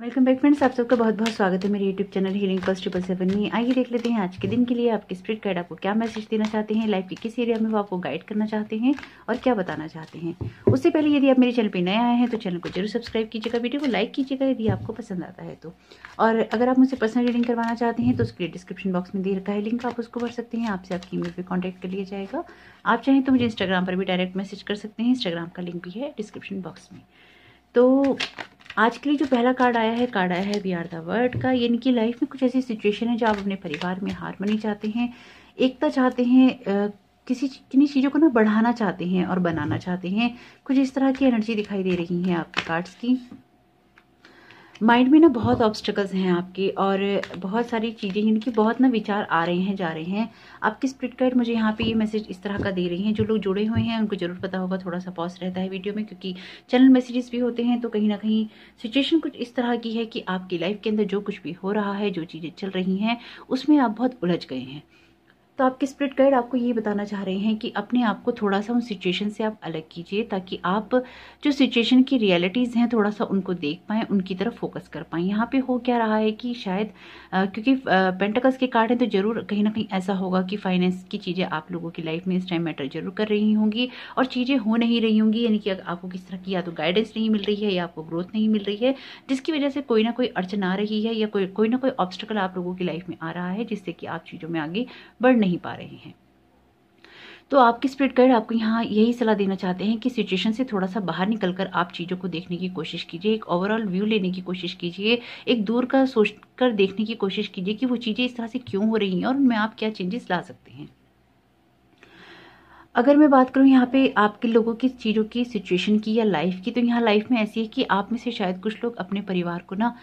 welcome back friends आप सबका बहुत बहुत स्वागत है मेरे YouTube channel healing plus triple seven में आइए देख लेते हैं आज के दिन के लिए आपके स्प्रिट गाइड आपको क्या मैसेज देना चाहते हैं लाइफ के किस एरिया में वो आपको गाइड करना चाहते हैं और क्या बताना चाहते हैं उससे पहले यदि आप मेरे चैनल पर नए आए हैं तो चैनल को जरूर सब्सक्राइब कीजिएगा वीडियो को लाइक कीजिएगा यदि आपको पसंद आता है तो और अगर आप मुझसे पर्सनल रीडिंग करवाना चाहते हैं तो उसके लिए डिस्क्रिप्शन बॉक्स में दे रखा है लिंक आप उसको भर सकते हैं आपसे आपकी ईमेल पर कॉन्टैक्ट कर लिया जाएगा आप चाहें तो मुझे इंस्टाग्राम पर भी डायरेक्ट मैसेज कर सकते हैं इंस्टाग्राम का लिंक भी है डिस्क्रिप्शन बॉक्स में तो आज के लिए जो पहला कार्ड आया है कार्ड आया है वी आर द वर्ल्ड का यानी कि लाइफ में कुछ ऐसी सिचुएशन है जो आप अपने परिवार में मनी चाहते हैं एकता चाहते हैं किसी किन्हीं चीज़ों को ना बढ़ाना चाहते हैं और बनाना चाहते हैं कुछ इस तरह की एनर्जी दिखाई दे रही है आपके कार्ड्स की माइंड में ना बहुत ऑब्स्टिकल्स हैं आपके और बहुत सारी चीज़ें हैं कि बहुत ना विचार आ रहे हैं जा रहे हैं आपके स्प्रिट कार्ड मुझे यहाँ पे ये मैसेज इस तरह का दे रही हैं जो लोग जुड़े हुए हैं उनको ज़रूर पता होगा थोड़ा सा पॉज रहता है वीडियो में क्योंकि चैनल मैसेजेस भी होते हैं तो कहीं ना कहीं सिचुएशन कुछ इस तरह की है कि आपकी लाइफ के अंदर जो कुछ भी हो रहा है जो चीज़ें चल रही हैं उसमें आप बहुत उलझ गए हैं तो आपके स्प्रिट गाइड आपको ये बताना चाह रहे हैं कि अपने आप को थोड़ा सा उन सिचुएशन से आप अलग कीजिए ताकि आप जो सिचुएशन की रियलिटीज़ हैं थोड़ा सा उनको देख पाएँ उनकी तरफ फोकस कर पाएँ यहाँ पे हो क्या रहा है कि शायद आ, क्योंकि पेंटाकस के कार्ड हैं तो ज़रूर कहीं ना कहीं ऐसा होगा कि फाइनेंस की चीज़ें आप लोगों की लाइफ में इस टाइम मैटर जरूर कर रही होंगी और चीज़ें हो नहीं रही होंगी यानी कि आपको किस तरह की या तो गाइडेंस नहीं मिल रही है या आपको ग्रोथ नहीं मिल रही है जिसकी वजह से कोई ना कोई अड़चन आ रही है या कोई कोई ना कोई ऑब्स्टिकल आप लोगों की लाइफ में आ रहा है जिससे कि आप चीज़ों में आगे बढ़ नहीं नहीं पा रहे हैं तो आपके स्प्रिट गाइड आपको यहाँ यही सलाह देना चाहते हैं कि सिचुएशन से थोड़ा सा बाहर निकलकर आप चीज़ों को देखने की कोशिश कीजिए एक ओवरऑल व्यू लेने की कोशिश कीजिए एक दूर का सोच कर देखने की कोशिश कीजिए कि वो चीज़ें इस तरह से क्यों हो रही हैं और उनमें आप क्या चेंजेस ला सकते हैं अगर मैं बात करूं यहाँ पे आपके लोगों की चीज़ों की सिचुएशन की या लाइफ की तो यहाँ लाइफ में ऐसी है कि आप में से शायद कुछ लोग अपने परिवार को ना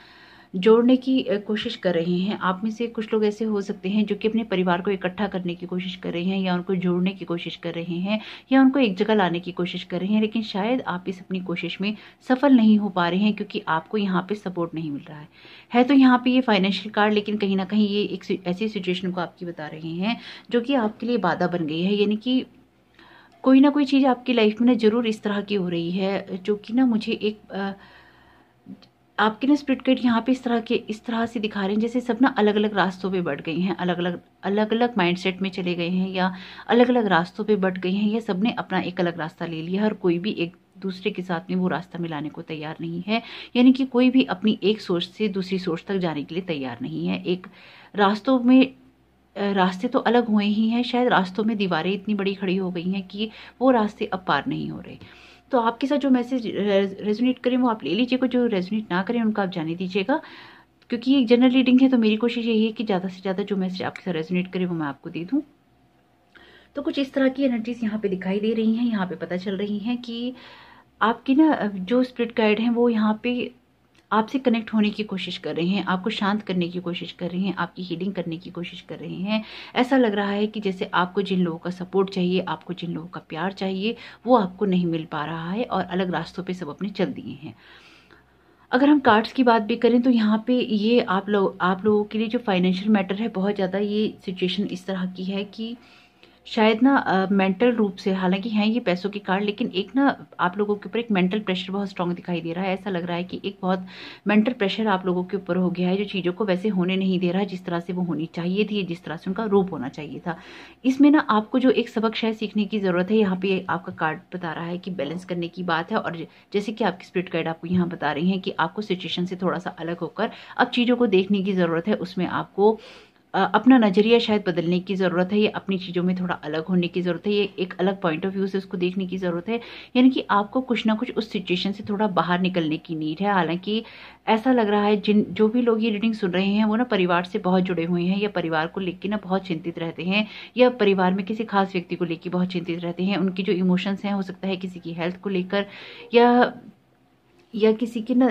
जोड़ने की कोशिश कर रहे हैं आप में से कुछ लोग ऐसे हो सकते हैं जो कि अपने परिवार को इकट्ठा करने की कोशिश कर रहे हैं या उनको जोड़ने की कोशिश कर रहे हैं या उनको एक जगह लाने की कोशिश कर रहे हैं लेकिन शायद आप इस अपनी कोशिश में सफल नहीं हो पा रहे हैं क्योंकि आपको यहाँ पे सपोर्ट नहीं मिल रहा है है तो यहाँ पे ये फाइनेंशियल कार्ड लेकिन कहीं ना कहीं ये एक ऐसी सिचुएशन को आपकी बता रहे हैं जो कि आपके लिए बाधा बन गई है यानी कि कोई ना कोई चीज़ आपकी लाइफ में ना ज़रूर इस तरह की हो रही है जो कि ना मुझे एक आ, आपके ना स्प्रिट कट यहाँ पे इस तरह के इस तरह से दिखा रहे हैं जैसे सब ना अलग अलग रास्तों पे बढ़ गई हैं अलग अलग अलग अलग माइंडसेट में चले गए हैं या अलग अलग रास्तों पे बढ़ गई हैं या सब ने अपना एक अलग रास्ता ले लिया है और कोई भी एक दूसरे के साथ में वो रास्ता मिलाने को तैयार नहीं है यानी कि कोई भी अपनी एक सोच से दूसरी सोच तक जाने के लिए तैयार नहीं है एक रास्तों में रास्ते तो अलग हुए ही हैं शायद रास्तों में दीवारें इतनी बड़ी खड़ी हो गई हैं कि वो रास्ते अब पार नहीं हो रहे तो आपके साथ जो मैसेज रेजोनेट करें वो आप ले लीजिएगा जो रेजोनेट ना करें उनका आप जाने दीजिएगा क्योंकि ये जनरल रीडिंग है तो मेरी कोशिश यही है कि ज़्यादा से ज़्यादा जो मैसेज आपके साथ रेजोनेट करे वो मैं आपको दे दूँ तो कुछ इस तरह की एनर्जीज यहाँ पे दिखाई दे रही हैं यहाँ पे पता चल रही हैं कि आपकी ना जो स्प्रिट गाइड हैं वो यहाँ पे आपसे कनेक्ट होने की कोशिश कर रहे हैं आपको शांत करने की कोशिश कर रहे हैं आपकी हीलिंग करने की कोशिश कर रहे हैं ऐसा लग रहा है कि जैसे आपको जिन लोगों का सपोर्ट चाहिए आपको जिन लोगों का प्यार चाहिए वो आपको नहीं मिल पा रहा है और अलग रास्तों पर सब अपने चल दिए हैं अगर हम कार्ड्स की बात भी करें तो यहाँ पे ये आप लोग आप लोगों के लिए जो फाइनेंशियल मैटर है बहुत ज़्यादा ये सिचुएशन इस तरह की है कि शायद ना मेंटल रूप से हालांकि हैं ये पैसों के कार्ड लेकिन एक ना आप लोगों के ऊपर एक मेंटल प्रेशर बहुत स्ट्रांग दिखाई दे रहा है ऐसा लग रहा है कि एक बहुत मेंटल प्रेशर आप लोगों के ऊपर हो गया है जो चीज़ों को वैसे होने नहीं दे रहा जिस तरह से वो होनी चाहिए थी जिस तरह से उनका रूप होना चाहिए था इसमें ना आपको जो एक सबक शायद सीखने की ज़रूरत है यहाँ पे आपका कार्ड बता रहा है कि बैलेंस करने की बात है और जैसे कि आपकी स्प्रिट गाइड आपको यहाँ बता रही है कि आपको सिचुएशन से थोड़ा सा अलग होकर अब चीज़ों को देखने की ज़रूरत है उसमें आपको अपना नज़रिया शायद बदलने की ज़रूरत है या अपनी चीज़ों में थोड़ा अलग होने की ज़रूरत है ये एक अलग पॉइंट ऑफ व्यू से उसको देखने की ज़रूरत है यानी कि आपको कुछ ना कुछ उस सिचुएशन से थोड़ा बाहर निकलने की नीड है हालांकि ऐसा लग रहा है जिन जो भी लोग ये रीडिंग सुन रहे हैं वो ना परिवार से बहुत जुड़े हुए हैं या परिवार को लेकर ना बहुत चिंतित रहते हैं या परिवार में किसी खास व्यक्ति को लेकर बहुत चिंतित रहते हैं उनकी जो इमोशंस हैं हो सकता है किसी की हेल्थ को लेकर या या किसी की ना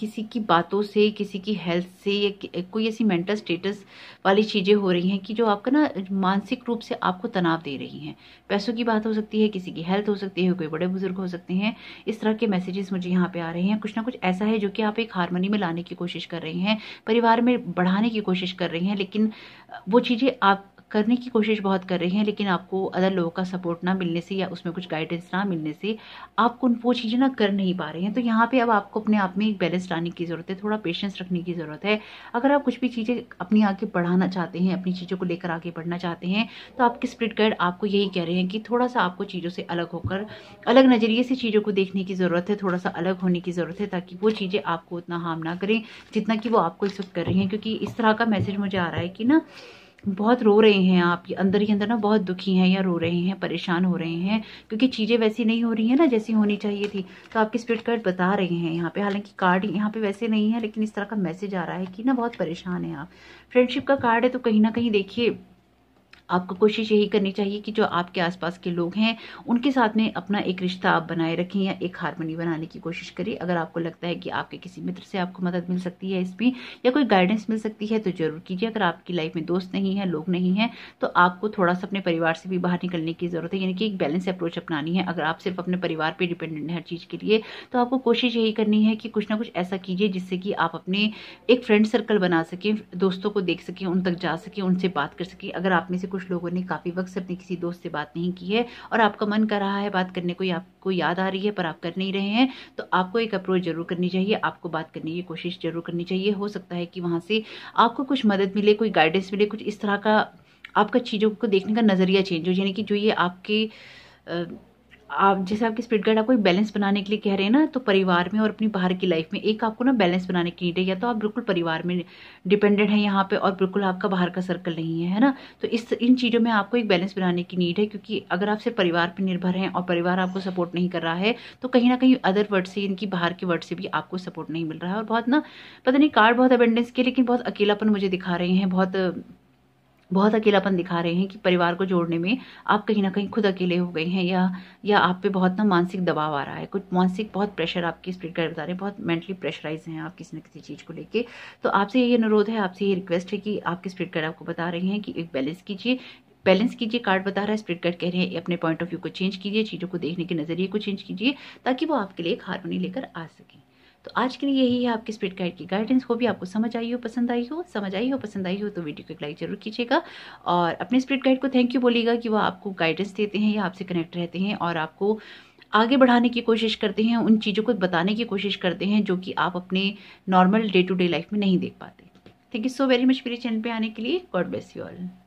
किसी की बातों से किसी की हेल्थ से या कोई ऐसी मेंटल स्टेटस वाली चीज़ें हो रही हैं कि जो आपका ना मानसिक रूप से आपको तनाव दे रही हैं पैसों की बात हो सकती है किसी की हेल्थ हो सकती है कोई बड़े बुजुर्ग हो सकते हैं इस तरह के मैसेजेस मुझे यहाँ पे आ रहे हैं कुछ ना कुछ ऐसा है जो कि आप एक हारमोनी में लाने की कोशिश कर रहे हैं परिवार में बढ़ाने की कोशिश कर रही हैं लेकिन वो चीज़ें आप करने की कोशिश बहुत कर रही हैं लेकिन आपको अदर लोगों का सपोर्ट ना मिलने से या उसमें कुछ गाइडेंस ना मिलने से आप उन वो चीज़ें ना कर नहीं पा रहे हैं तो यहाँ पे अब आपको अपने आप में एक बैलेंस लाने की ज़रूरत है थोड़ा पेशेंस रखने की ज़रूरत है अगर आप कुछ भी चीज़ें अपनी आगे बढ़ाना चाहते हैं अपनी चीज़ों को लेकर आगे बढ़ना चाहते हैं तो आपके स्प्रिट गाइड आपको यही कह रहे हैं कि थोड़ा सा आपको चीज़ों से अलग होकर अलग नज़रिए से चीज़ों को देखने की ज़रूरत है थोड़ा सा अलग होने की ज़रूरत है ताकि वो चीज़ें आपको उतना हार्म ना करें जितना कि वो आपको इस वक्त कर रही हैं क्योंकि इस तरह का मैसेज मुझे आ रहा है कि ना बहुत रो रहे हैं आप अंदर ही अंदर ना बहुत दुखी हैं या रो रहे हैं परेशान हो रहे हैं क्योंकि चीज़ें वैसी नहीं हो रही हैं ना जैसी होनी चाहिए थी तो आपके स्पिरिट कार्ड बता रहे हैं यहाँ पे हालांकि कार्ड यहाँ पे वैसे नहीं है लेकिन इस तरह का मैसेज आ रहा है कि ना बहुत परेशान है आप फ्रेंडशिप का कार्ड है तो कहीं ना कहीं देखिए आपको कोशिश यही करनी चाहिए कि जो आपके आसपास के लोग हैं उनके साथ में अपना एक रिश्ता आप बनाए रखें या एक हारमोनी बनाने की कोशिश करें अगर आपको लगता है कि आपके किसी मित्र से आपको मदद मिल सकती है इसमें या कोई गाइडेंस मिल सकती है तो जरूर कीजिए अगर आपकी लाइफ में दोस्त नहीं है लोग नहीं है तो आपको थोड़ा सा अपने परिवार से भी बाहर निकलने की ज़रूरत है यानी कि एक बैलेंस अप्रोच अपनानी है अगर आप सिर्फ अपने परिवार पर डिपेंडेंट हैं हर चीज़ के लिए तो आपको कोशिश यही करनी है कि कुछ ना कुछ ऐसा कीजिए जिससे कि आप अपने एक फ्रेंड सर्कल बना सकें दोस्तों को देख सकें उन तक जा सकें उनसे बात कर सकें अगर आप में से कुछ कुछ लोगों ने काफ़ी वक्त से अपने किसी दोस्त से बात नहीं की है और आपका मन कर रहा है बात करने को या आपको याद आ रही है पर आप कर नहीं रहे हैं तो आपको एक अप्रोच जरूर करनी चाहिए आपको बात करने की कोशिश जरूर करनी चाहिए हो सकता है कि वहाँ से आपको कुछ मदद मिले कोई गाइडेंस मिले कुछ इस तरह का आपका चीज़ों को देखने का नज़रिया चेंज हो यानी कि जो ये आपके आप जैसे आपकी स्पिरिट गाइड आपको एक बैलेंस बनाने के लिए कह रहे हैं ना तो परिवार में और अपनी बाहर की लाइफ में एक आपको ना बैलेंस बनाने की नीड है या तो आप बिल्कुल परिवार में डिपेंडेंट हैं यहाँ पे और बिल्कुल आपका बाहर का सर्कल नहीं है है ना तो इस इन चीज़ों में आपको एक बैलेंस बनाने की नीड है क्योंकि अगर आप सिर्फ परिवार पर निर्भर हैं और परिवार आपको सपोर्ट नहीं कर रहा है तो कहीं ना कहीं अदर वर्ड से इनकी बाहर के वर्ड से भी आपको सपोर्ट नहीं मिल रहा है और बहुत ना पता नहीं कार्ड बहुत अबेंडेंस के लेकिन बहुत अकेलापन मुझे दिखा रहे हैं बहुत बहुत अकेलापन दिखा रहे हैं कि परिवार को जोड़ने में आप कहीं ना कहीं खुद अकेले हो गए हैं या या आप पे बहुत ना मानसिक दबाव आ रहा है कुछ मानसिक बहुत प्रेशर आपकी स्प्रिट कर बता रहे हैं बहुत मेंटली प्रेशराइज हैं आप किसी न किसी चीज़ को लेके तो आपसे ये अनुरोध है आपसे ये रिक्वेस्ट है कि आपके स्प्रिट कर आपको बता रहे हैं कि एक बैलेंस कीजिए बैलेंस कीजिए कार्ड बता रहा है स्प्रिट कार्ड कह रहे हैं अपने पॉइंट ऑफ व्यू को चेंज कीजिए चीज़ों को देखने के नज़रिए को चेंज कीजिए ताकि वो आपके लिए एक हारमोनी लेकर आ सकें तो आज के लिए यही है आपकी स्प्रिट गाइड की गाइडेंस हो भी आपको समझ आई हो पसंद आई हो समझ आई हो पसंद आई हो तो वीडियो को एक लाइक जरूर कीजिएगा और अपने स्प्रिट गाइड को थैंक यू बोलेगा कि वह आपको गाइडेंस देते हैं या आपसे कनेक्ट रहते हैं और आपको आगे बढ़ाने की कोशिश करते हैं उन चीज़ों को बताने की कोशिश करते हैं जो कि आप अपने normal day to day life में नहीं देख पाते thank you so very much मेरे चैनल पे आने के लिए गॉड ब्लेस यू ऑल